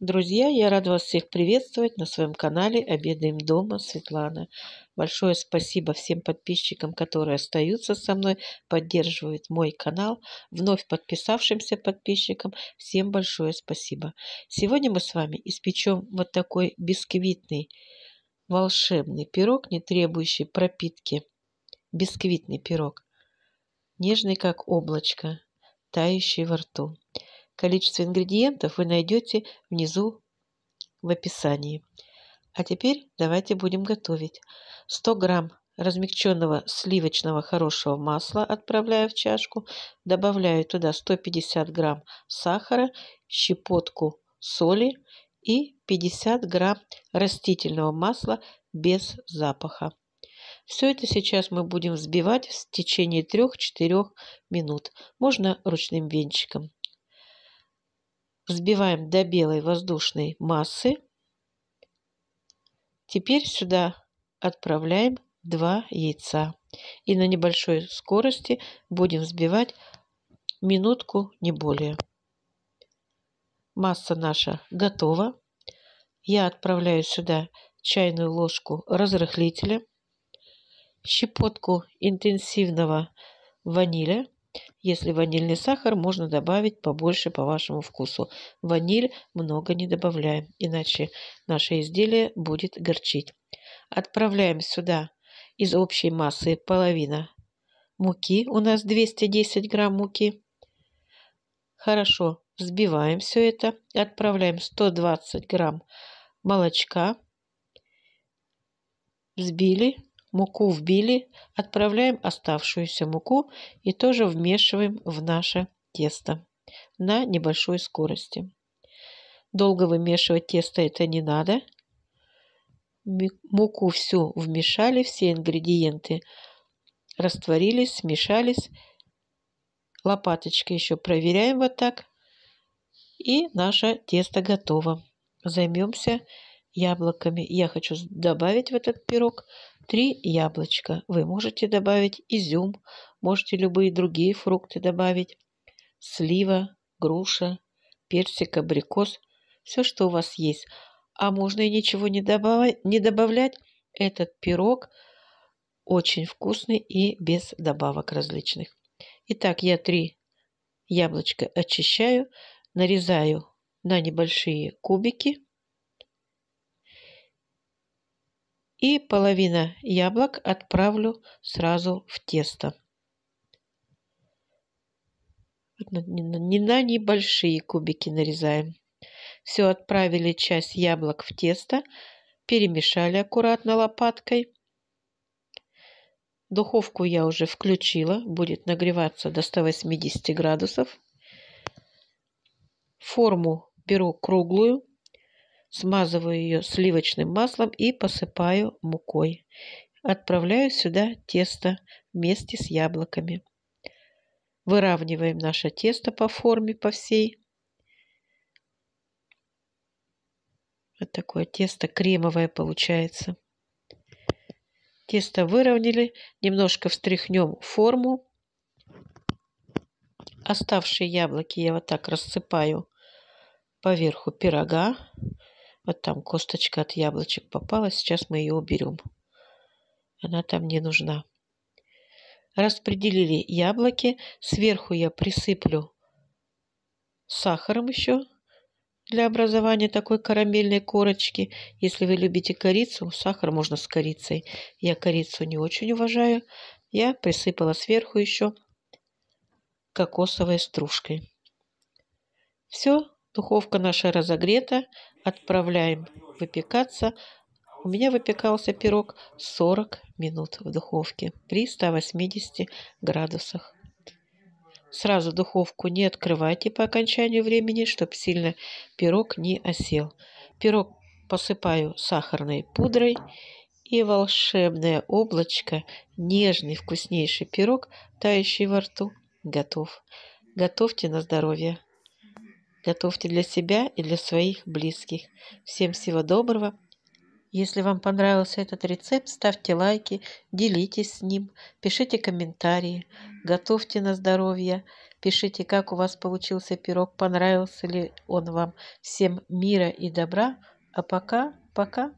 Друзья, я рада вас всех приветствовать на своем канале «Обедаем дома» Светлана. Большое спасибо всем подписчикам, которые остаются со мной, поддерживают мой канал, вновь подписавшимся подписчикам. Всем большое спасибо. Сегодня мы с вами испечем вот такой бисквитный, волшебный пирог, не требующий пропитки. Бисквитный пирог, нежный как облачко, тающий во рту. Количество ингредиентов вы найдете внизу в описании. А теперь давайте будем готовить. 100 грамм размягченного сливочного хорошего масла отправляю в чашку. Добавляю туда 150 грамм сахара, щепотку соли и 50 грамм растительного масла без запаха. Все это сейчас мы будем взбивать в течение 3-4 минут. Можно ручным венчиком взбиваем до белой воздушной массы. Теперь сюда отправляем два яйца. И на небольшой скорости будем взбивать минутку, не более. Масса наша готова. Я отправляю сюда чайную ложку разрыхлителя, щепотку интенсивного ваниля если ванильный сахар, можно добавить побольше по вашему вкусу. Ваниль много не добавляем, иначе наше изделие будет горчить. Отправляем сюда из общей массы половина муки. У нас 210 грамм муки. Хорошо, взбиваем все это. Отправляем 120 грамм молочка. Взбили, Муку вбили, отправляем оставшуюся муку и тоже вмешиваем в наше тесто на небольшой скорости. Долго вымешивать тесто это не надо. Муку всю вмешали, все ингредиенты растворились, смешались. Лопаточкой еще проверяем вот так. И наше тесто готово. Займемся яблоками. Я хочу добавить в этот пирог 3 яблочка. Вы можете добавить изюм, можете любые другие фрукты добавить. Слива, груша, персик, абрикос. Все, что у вас есть. А можно и ничего не, добав... не добавлять. Этот пирог очень вкусный и без добавок различных. Итак, я три яблочка очищаю, нарезаю на небольшие кубики – и половина яблок отправлю сразу в тесто. Не на небольшие кубики нарезаем. Все, отправили часть яблок в тесто, перемешали аккуратно лопаткой. Духовку я уже включила, будет нагреваться до 180 градусов. Форму беру круглую, Смазываю ее сливочным маслом и посыпаю мукой. Отправляю сюда тесто вместе с яблоками. Выравниваем наше тесто по форме, по всей. Вот такое тесто кремовое получается. Тесто выровняли, немножко встряхнем форму. Оставшие яблоки я вот так рассыпаю поверху пирога. Вот там косточка от яблочек попала, сейчас мы ее уберем. Она там не нужна. Распределили яблоки. Сверху я присыплю сахаром еще для образования такой карамельной корочки. Если вы любите корицу, сахар можно с корицей. Я корицу не очень уважаю. Я присыпала сверху еще кокосовой стружкой. Все, духовка наша разогрета отправляем выпекаться. У меня выпекался пирог 40 минут в духовке при 180 градусах. Сразу духовку не открывайте по окончанию времени, чтобы сильно пирог не осел. Пирог посыпаю сахарной пудрой и волшебное облачко, нежный вкуснейший пирог, тающий во рту, готов. Готовьте на здоровье. Готовьте для себя и для своих близких. Всем всего доброго! Если вам понравился этот рецепт, ставьте лайки, делитесь с ним, пишите комментарии, готовьте на здоровье, пишите, как у вас получился пирог, понравился ли он вам. Всем мира и добра, а пока, пока!